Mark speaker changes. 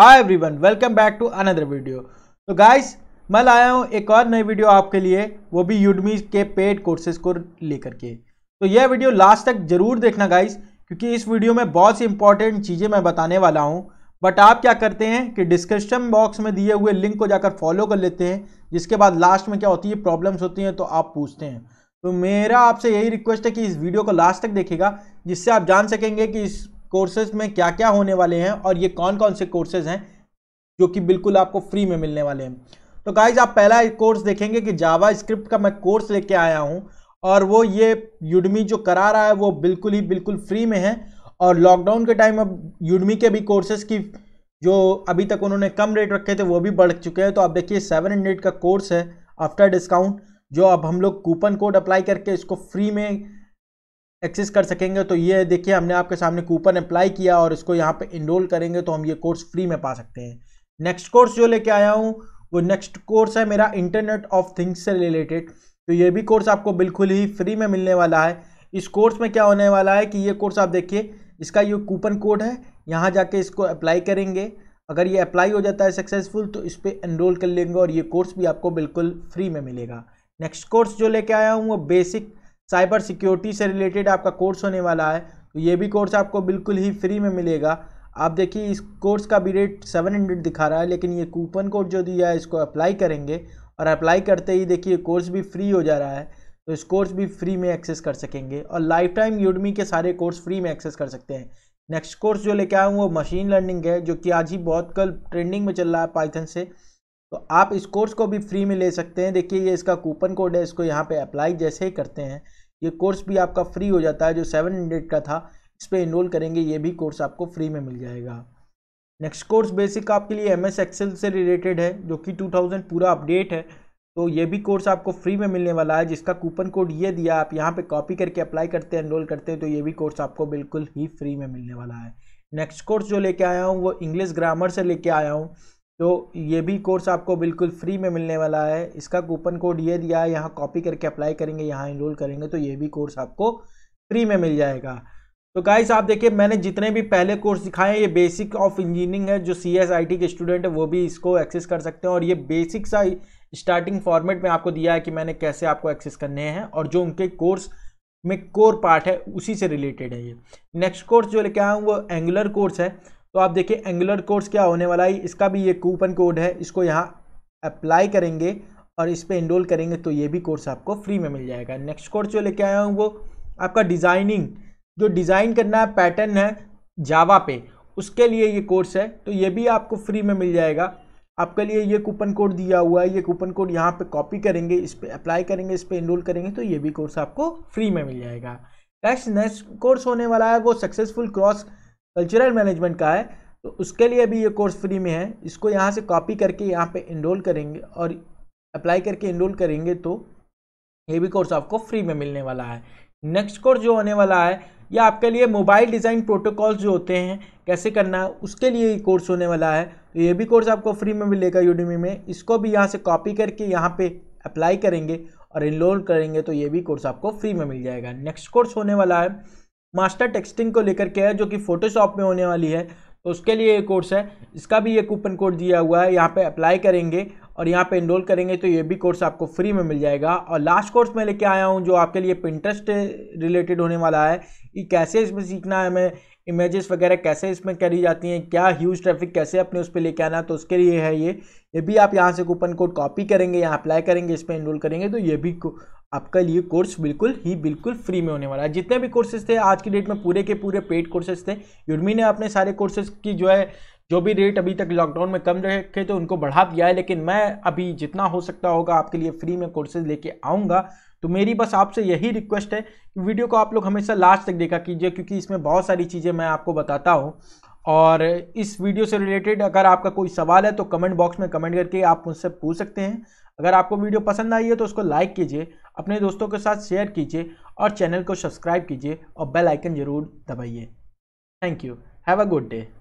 Speaker 1: hi everyone welcome back to another video तो guys मैं लाया हूँ एक और नई वीडियो आपके लिए वो भी यूडमी के पेड कोर्सेज को लेकर के तो यह वीडियो लास्ट तक जरूर देखना गाइस क्योंकि इस वीडियो में बहुत सी इंपॉर्टेंट चीज़ें मैं बताने वाला हूँ बट आप क्या करते हैं कि डिस्क्रिप्शन बॉक्स में दिए हुए लिंक को जाकर फॉलो कर लेते हैं जिसके बाद लास्ट में क्या होती है प्रॉब्लम्स होती हैं तो आप पूछते हैं तो मेरा आपसे यही रिक्वेस्ट है कि इस वीडियो को लास्ट तक देखेगा जिससे आप जान सकेंगे कि इस कोर्सेज में क्या क्या होने वाले हैं और ये कौन कौन से कोर्सेज हैं जो कि बिल्कुल आपको फ्री में मिलने वाले हैं तो गाइज आप पहला कोर्स देखेंगे कि जावा स्क्रिप्ट का मैं कोर्स लेके आया हूँ और वो ये यूडमी जो करा रहा है वो बिल्कुल ही बिल्कुल फ्री में है और लॉकडाउन के टाइम अब यूडमी के भी कोर्सेज की जो अभी तक उन्होंने कम रेट रखे थे वो भी बढ़ चुके हैं तो आप देखिए सेवन हंड्रेड का कोर्स है आफ्टर डिस्काउंट जो अब हम लोग कूपन कोड अप्लाई करके इसको फ्री में एक्सेस कर सकेंगे तो ये देखिए हमने आपके सामने कूपन अप्लाई किया और इसको यहाँ पे इनरोल करेंगे तो हम ये कोर्स फ्री में पा सकते हैं नेक्स्ट कोर्स जो लेके आया हूँ वो नेक्स्ट कोर्स है मेरा इंटरनेट ऑफ थिंग्स से रिलेटेड तो ये भी कोर्स आपको बिल्कुल ही फ्री में मिलने वाला है इस कोर्स में क्या होने वाला है कि ये कोर्स आप देखिए इसका ये कूपन कोड है यहाँ जाके इसको अप्लाई करेंगे अगर ये अप्लाई हो जाता है सक्सेसफुल तो इस पर इनरोल कर लेंगे और ये कोर्स भी आपको बिल्कुल फ्री में मिलेगा नेक्स्ट कोर्स जो लेके आया हूँ वो बेसिक साइबर सिक्योरिटी से रिलेटेड आपका कोर्स होने वाला है तो ये भी कोर्स आपको बिल्कुल ही फ्री में मिलेगा आप देखिए इस कोर्स का भी रेट सेवन हंड्रेड दिखा रहा है लेकिन ये कूपन कोड जो दिया है इसको अप्लाई करेंगे और अप्लाई करते ही देखिए कोर्स भी फ्री हो जा रहा है तो इस कोर्स भी फ्री में एक्सेस कर सकेंगे और लाइफ टाइम यूडमी के सारे कोर्स फ्री में एक्सेस कर सकते हैं नेक्स्ट कोर्स जो लेके आया हूँ वो मशीन लर्निंग है जो कि आज ही बहुत कल ट्रेंडिंग में चल रहा है पाइथन से तो आप इस कोर्स को भी फ्री में ले सकते हैं देखिए ये इसका कूपन कोड है इसको यहाँ पे अप्लाई जैसे ही करते हैं ये कोर्स भी आपका फ्री हो जाता है जो सेवन हंड्रेड का था इस पर इनरोल करेंगे ये भी कोर्स आपको फ्री में मिल जाएगा नेक्स्ट कोर्स बेसिक आपके लिए एम एस एक्सेल से रिलेटेड है जो कि 2000 पूरा अपडेट है तो ये भी कोर्स आपको फ्री में मिलने वाला है जिसका कूपन कोड ये दिया आप यहाँ पे कॉपी करके अप्लाई करते हैं एनरोल करते हैं तो ये भी कोर्स आपको बिल्कुल ही फ्री में मिलने वाला है नेक्स्ट कोर्स जो लेके आया हूँ वो इंग्लिश ग्रामर से लेके आया हूँ तो ये भी कोर्स आपको बिल्कुल फ्री में मिलने वाला है इसका कूपन कोड ये दिया है यहाँ कॉपी करके अप्लाई करेंगे यहाँ इनरोल करेंगे तो ये भी कोर्स आपको फ्री में मिल जाएगा तो गाइस आप देखिए मैंने जितने भी पहले कोर्स दिखाए हैं ये बेसिक ऑफ इंजीनियरिंग है जो सी के स्टूडेंट है वो भी इसको एक्सेस कर सकते हैं और ये बेसिक सा स्टार्टिंग फॉर्मेट में आपको दिया है कि मैंने कैसे आपको एक्सेस करने हैं और जो उनके कोर्स में कोर पार्ट है उसी से रिलेटेड है ये नेक्स्ट कोर्स जो लेके आया हूँ वो एंगुलर कोर्स है तो आप देखिए एंगुलर कोर्स क्या होने वाला है इसका भी ये कूपन कोड है इसको यहाँ अप्लाई करेंगे और इस पर इनरोल करेंगे तो ये भी कोर्स आपको फ्री में मिल जाएगा नेक्स्ट कोर्स जो लेके आया हूँ वो आपका डिज़ाइनिंग जो डिज़ाइन करना है पैटर्न है जावा पे उसके लिए ये कोर्स है तो ये भी आपको फ्री में मिल जाएगा आपके लिए ये कूपन कोड दिया हुआ है ये कूपन कोड यहाँ पे कॉपी करेंगे इस पर अप्लाई करेंगे इस पर इनरोल करेंगे तो ये भी कोर्स आपको फ्री में मिल जाएगा नेक्स्ट नेक्स्ट कोर्स होने वाला है वो सक्सेसफुल क्रॉस कल्चरल मैनेजमेंट का है तो उसके लिए भी ये कोर्स फ्री में है इसको यहाँ से कॉपी करके यहाँ पे इनरोल करेंगे और अप्लाई करके इनरोल करेंगे तो ये भी कोर्स आपको फ्री में मिलने वाला है नेक्स्ट कोर्स जो होने वाला है या आपके लिए मोबाइल डिज़ाइन प्रोटोकॉल्स जो होते हैं कैसे करना है उसके लिए ये कोर्स होने वाला है तो ये भी कोर्स आपको फ्री में मिलेगा यूडीमी में इसको भी यहाँ से कॉपी करके यहाँ पे अप्लाई करेंगे और इनरोल करेंगे तो ये भी कोर्स आपको फ्री में मिल जाएगा नेक्स्ट कोर्स होने वाला है मास्टर टेक्सटिंग को लेकर के है जो कि फोटोशॉप में होने वाली है तो उसके लिए ये कोर्स है इसका भी ये कूपन कोड दिया हुआ है यहाँ पे अप्लाई करेंगे और यहाँ पे इनरोल करेंगे तो ये भी कोर्स आपको फ्री में मिल जाएगा और लास्ट कोर्स मैं लेके आया हूँ जो आपके लिए पिंटरेस्ट रिलेटेड होने वाला है कि कैसे इसमें सीखना है हमें इमेजेस वगैरह कैसे इसमें करी जाती हैं क्या ह्यूज ट्रैफिक कैसे अपने उस पर लेके आना तो उसके लिए है ये ये भी आप यहाँ से कूपन कोड कॉपी करेंगे या अप्लाई करेंगे इस पर इनरोल करेंगे तो ये भी आपका लिए कोर्स बिल्कुल ही बिल्कुल फ्री में होने वाला है जितने भी कोर्सेज थे आज की डेट में पूरे के पूरे पेड कोर्सेज थे यूडमी ने अपने सारे कोर्सेज की जो है जो भी रेट अभी तक लॉकडाउन में कम रखे थे उनको बढ़ा दिया है लेकिन मैं अभी जितना हो सकता होगा आपके लिए फ्री में कोर्सेज लेके आऊँगा तो मेरी बस आपसे यही रिक्वेस्ट है कि वीडियो को आप लोग हमेशा लास्ट तक देखा कीजिए क्योंकि इसमें बहुत सारी चीज़ें मैं आपको बताता हूँ और इस वीडियो से रिलेटेड अगर आपका कोई सवाल है तो कमेंट बॉक्स में कमेंट करके आप मुझसे पूछ सकते हैं अगर आपको वीडियो पसंद आई है तो उसको लाइक कीजिए अपने दोस्तों के साथ शेयर कीजिए और चैनल को सब्सक्राइब कीजिए और बेल आइकन ज़रूर दबाइए thank you have a good day